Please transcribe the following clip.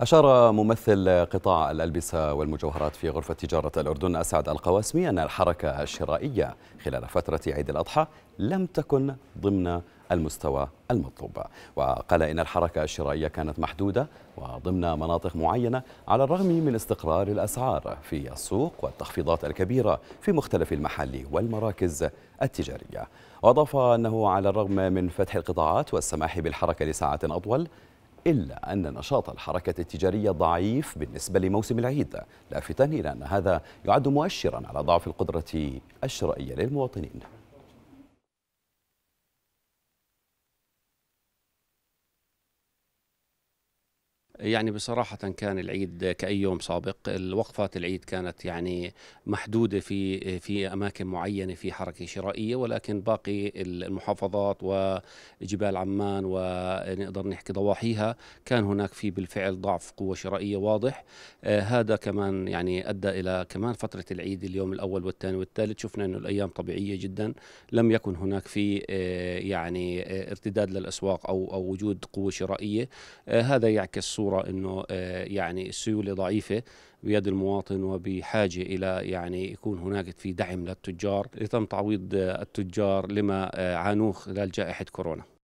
أشار ممثل قطاع الألبسة والمجوهرات في غرفة تجارة الأردن أسعد القواسمي أن الحركة الشرائية خلال فترة عيد الأضحى لم تكن ضمن المستوى المطلوب وقال إن الحركة الشرائية كانت محدودة وضمن مناطق معينة على الرغم من استقرار الأسعار في السوق والتخفيضات الكبيرة في مختلف المحل والمراكز التجارية وأضاف أنه على الرغم من فتح القطاعات والسماح بالحركة لساعات أطول إلا أن نشاط الحركة التجارية ضعيف بالنسبة لموسم العيد لافتا إلى أن هذا يعد مؤشرا على ضعف القدرة الشرائية للمواطنين يعني بصراحة كان العيد كأي يوم سابق الوقفات العيد كانت يعني محدودة في في أماكن معينة في حركة شرائية ولكن باقي المحافظات وجبال عمان ونقدر نحكي ضواحيها كان هناك في بالفعل ضعف قوة شرائية واضح آه هذا كمان يعني أدى إلى كمان فترة العيد اليوم الأول والثاني والثالث شفنا أنه الأيام طبيعية جدا لم يكن هناك في آه يعني آه، ارتداد للأسواق أو أو وجود قوة شرائية آه، هذا يعكس صورة الصورة أنه آه، يعني السيولة ضعيفة بيد المواطن وبحاجة إلى يعني يكون هناك في دعم للتجار يتم تعويض التجار لما آه، عانوه خلال جائحة كورونا